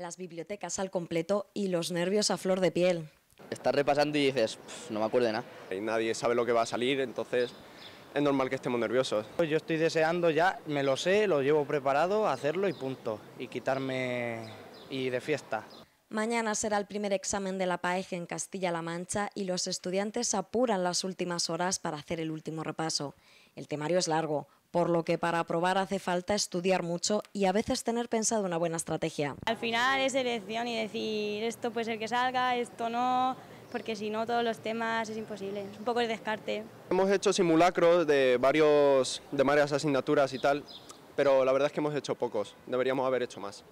las bibliotecas al completo y los nervios a flor de piel. Estás repasando y dices, no me acuerdo de nada. Y nadie sabe lo que va a salir, entonces es normal que estemos nerviosos. Pues yo estoy deseando ya, me lo sé, lo llevo preparado, hacerlo y punto, y quitarme y de fiesta. Mañana será el primer examen de la PAEG en Castilla-La Mancha y los estudiantes apuran las últimas horas para hacer el último repaso. El temario es largo, por lo que para aprobar hace falta estudiar mucho y a veces tener pensado una buena estrategia. Al final es elección y decir esto puede ser que salga, esto no, porque si no todos los temas es imposible, es un poco el descarte. Hemos hecho simulacros de, varios, de varias asignaturas y tal, pero la verdad es que hemos hecho pocos, deberíamos haber hecho más.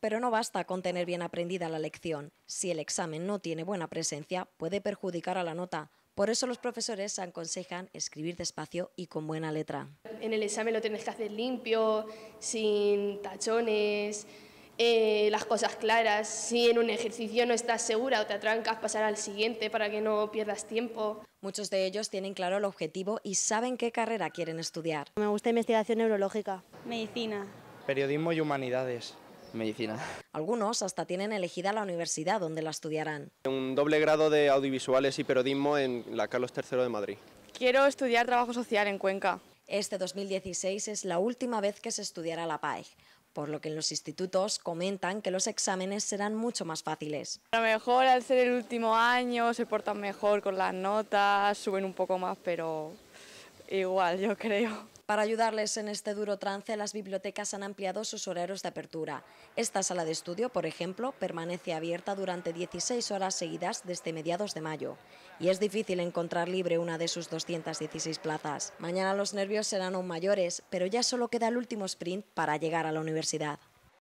Pero no basta con tener bien aprendida la lección. Si el examen no tiene buena presencia, puede perjudicar a la nota, por eso los profesores aconsejan escribir despacio y con buena letra. En el examen lo tienes que hacer limpio, sin tachones, eh, las cosas claras. Si en un ejercicio no estás segura o te atrancas, pasar al siguiente para que no pierdas tiempo. Muchos de ellos tienen claro el objetivo y saben qué carrera quieren estudiar. Me gusta investigación neurológica. Medicina. Periodismo y humanidades medicina. Algunos hasta tienen elegida la universidad donde la estudiarán. Un doble grado de audiovisuales y periodismo en la Carlos III de Madrid. Quiero estudiar trabajo social en Cuenca. Este 2016 es la última vez que se estudiará la PAEG, por lo que en los institutos comentan que los exámenes serán mucho más fáciles. A lo mejor al ser el último año se portan mejor con las notas, suben un poco más, pero igual, yo creo. Para ayudarles en este duro trance, las bibliotecas han ampliado sus horarios de apertura. Esta sala de estudio, por ejemplo, permanece abierta durante 16 horas seguidas desde mediados de mayo. Y es difícil encontrar libre una de sus 216 plazas. Mañana los nervios serán aún mayores, pero ya solo queda el último sprint para llegar a la universidad.